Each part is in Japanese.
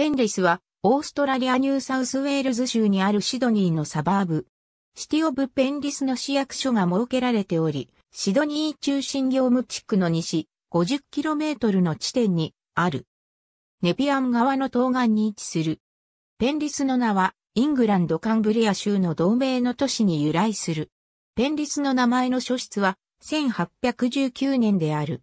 ペンリスは、オーストラリア・ニューサウスウェールズ州にあるシドニーのサバーブ。シティ・オブ・ペンリスの市役所が設けられており、シドニー中心業務地区の西、50km の地点にある。ネピアン川の東岸に位置する。ペンリスの名は、イングランド・カンブリア州の同盟の都市に由来する。ペンリスの名前の書出は、1819年である。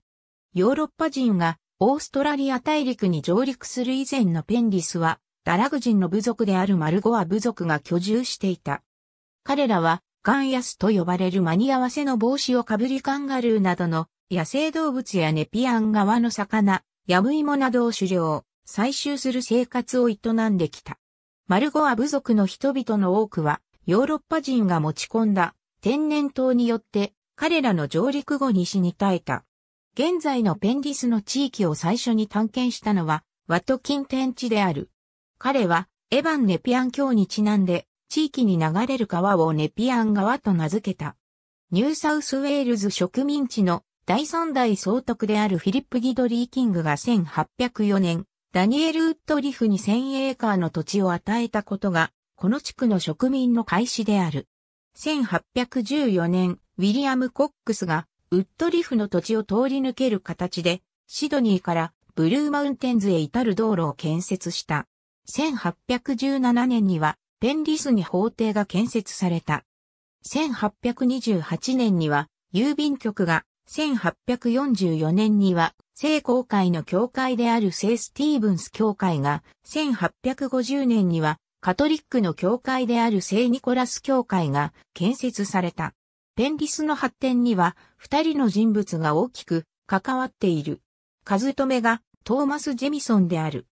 ヨーロッパ人がオーストラリア大陸に上陸する以前のペンリスは、ダラグ人の部族であるマルゴア部族が居住していた。彼らは、ガンヤスと呼ばれる間に合わせの帽子をかぶりカンガルーなどの野生動物やネピアン側の魚、ヤムイモなどを狩猟、採集する生活を営んできた。マルゴア部族の人々の多くは、ヨーロッパ人が持ち込んだ天然痘によって彼らの上陸後に死に絶えた。現在のペンディスの地域を最初に探検したのは、ワトキン天地である。彼は、エヴァン・ネピアン教にちなんで、地域に流れる川をネピアン川と名付けた。ニューサウスウェールズ植民地の第三代総督であるフィリップ・ギドリー・キングが1804年、ダニエル・ウッドリフに1000エーカーの土地を与えたことが、この地区の植民の開始である。1814年、ウィリアム・コックスがウッドリフの土地を通り抜ける形で、シドニーからブルーマウンテンズへ至る道路を建設した。1817年には、ペンリスに法廷が建設された。1828年には、郵便局が、1844年には、聖公会の教会である聖スティーブンス教会が、1850年には、カトリックの教会である聖ニコラス教会が建設された。ペンリスの発展には二人の人物が大きく関わっている。カズトメがトーマス・ジェミソンである。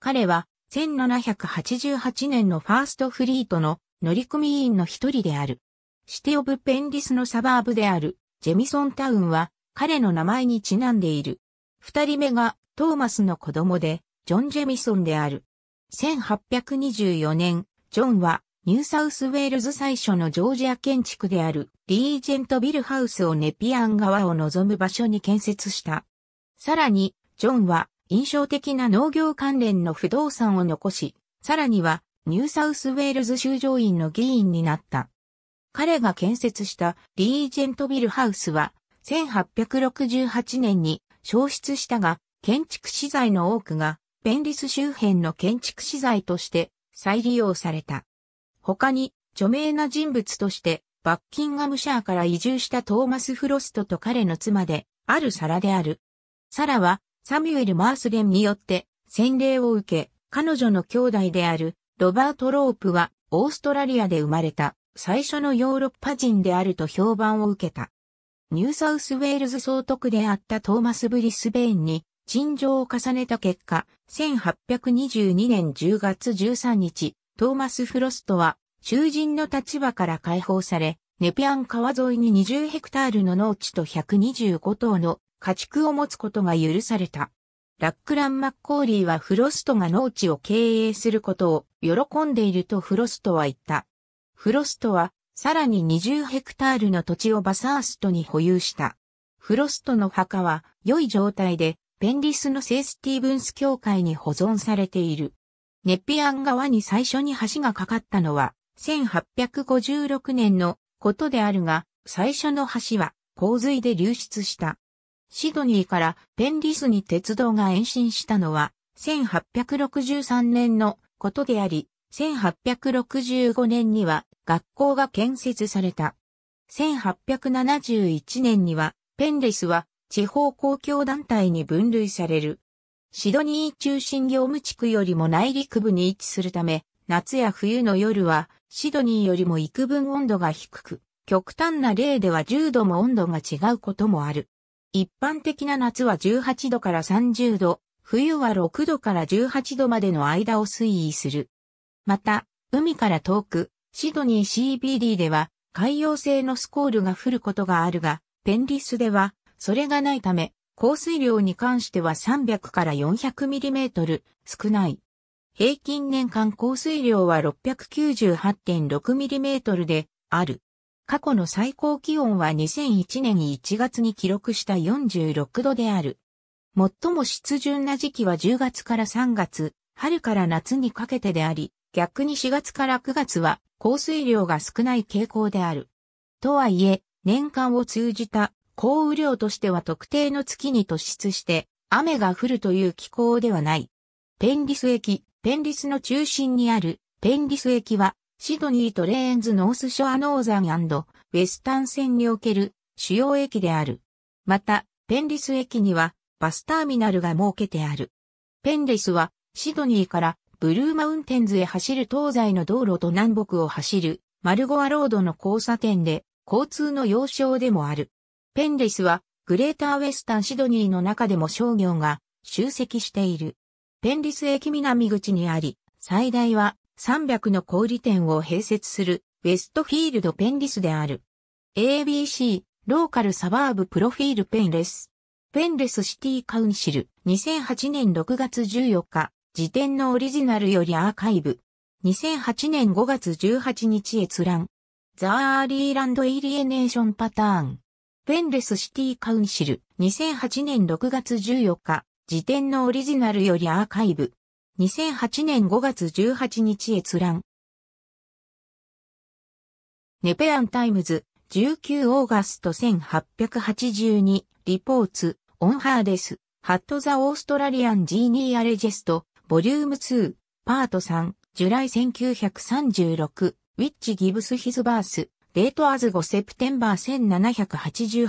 彼は1788年のファーストフリートの乗組員の一人である。シティ・オブ・ペンリスのサバーブであるジェミソンタウンは彼の名前にちなんでいる。二人目がトーマスの子供でジョン・ジェミソンである。1824年、ジョンはニューサウスウェールズ最初のジョージア建築であるリージェントビルハウスをネピアン川を望む場所に建設した。さらに、ジョンは印象的な農業関連の不動産を残し、さらにはニューサウスウェールズ州上院の議員になった。彼が建設したリージェントビルハウスは1868年に消失したが、建築資材の多くが、ペンリス周辺の建築資材として再利用された。他に著名な人物として、バッキンガムシャーから移住したトーマス・フロストと彼の妻で、あるサラである。サラは、サミュエル・マースレンによって、洗礼を受け、彼女の兄弟である、ロバート・ロープは、オーストラリアで生まれた、最初のヨーロッパ人であると評判を受けた。ニューサウスウェールズ総督であったトーマス・ブリスベーンに、陳情を重ねた結果、1822年10月13日、トーマス・フロストは囚人の立場から解放され、ネピアン川沿いに20ヘクタールの農地と125頭の家畜を持つことが許された。ラックラン・マッコーリーはフロストが農地を経営することを喜んでいるとフロストは言った。フロストはさらに20ヘクタールの土地をバサーストに保有した。フロストの墓は良い状態でペンリスのセスティーブンス教会に保存されている。ネピアン川に最初に橋がかかったのは1856年のことであるが、最初の橋は洪水で流出した。シドニーからペンリスに鉄道が延伸したのは、1863年のことであり、1865年には学校が建設された。1871年には、ペンリスは地方公共団体に分類される。シドニー中心業務地区よりも内陸部に位置するため、夏や冬の夜はシドニーよりも幾分温度が低く、極端な例では10度も温度が違うこともある。一般的な夏は18度から30度、冬は6度から18度までの間を推移する。また、海から遠く、シドニー CBD では海洋性のスコールが降ることがあるが、ペンリスではそれがないため、降水量に関しては300から400ミリメートル少ない。平均年間降水量は 698.6mm である。過去の最高気温は2001年1月に記録した46度である。最も湿潤な時期は10月から3月、春から夏にかけてであり、逆に4月から9月は降水量が少ない傾向である。とはいえ、年間を通じた降雨量としては特定の月に突出して雨が降るという気候ではない。ペンリス駅、ペンリスの中心にある、ペンリス駅は、シドニートレーンズノースショアノーザンウェスタン線における主要駅である。また、ペンリス駅には、バスターミナルが設けてある。ペンリスは、シドニーからブルーマウンテンズへ走る東西の道路と南北を走るマルゴアロードの交差点で、交通の要衝でもある。ペンリスは、グレーターウェスタンシドニーの中でも商業が集積している。ペンリス駅南口にあり、最大は300の小売店を併設するウェストフィールドペンリスである。ABC ローカルサバーブプロフィールペンレス。ペンレスシティカウンシル2008年6月14日時点のオリジナルよりアーカイブ。2008年5月18日閲覧。ザ・アーリーランド・イリエネーション・パターン。ペンレスシティカウンシル2008年6月14日辞典のオリジナルよりアーカイブ。2008年5月18日閲覧。ネペアンタイムズ、19オーガスト1882、リポーツ、オンハーデス、ハットザオーストラリアンジーニーアレジェスト、ボリューム2、パート3、ジュライ1936、ウィッチギブスヒズバース、デートアズゴ・セプテンバー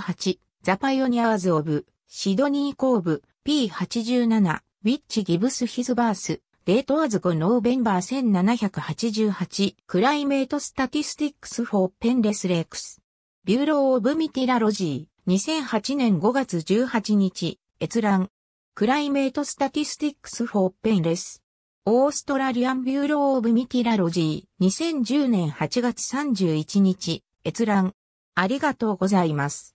1788、ザパイオニアーズオブ、シドニー後部、P87、ウィッチ・ギブス・ヒズ・バース、デートアズゴ・ノーベンバー1788、クライメート・スタティスティックス・フォー・ペンレス・レークス。ビューロー・オブ・ミティラ・ロジー、2008年5月18日、閲覧。クライメート・スタティスティックス・フォー・ペンレス。オーストラリアン・ビューロー・オブ・ミティラ・ロジー、2010年8月31日、閲覧。ありがとうございます。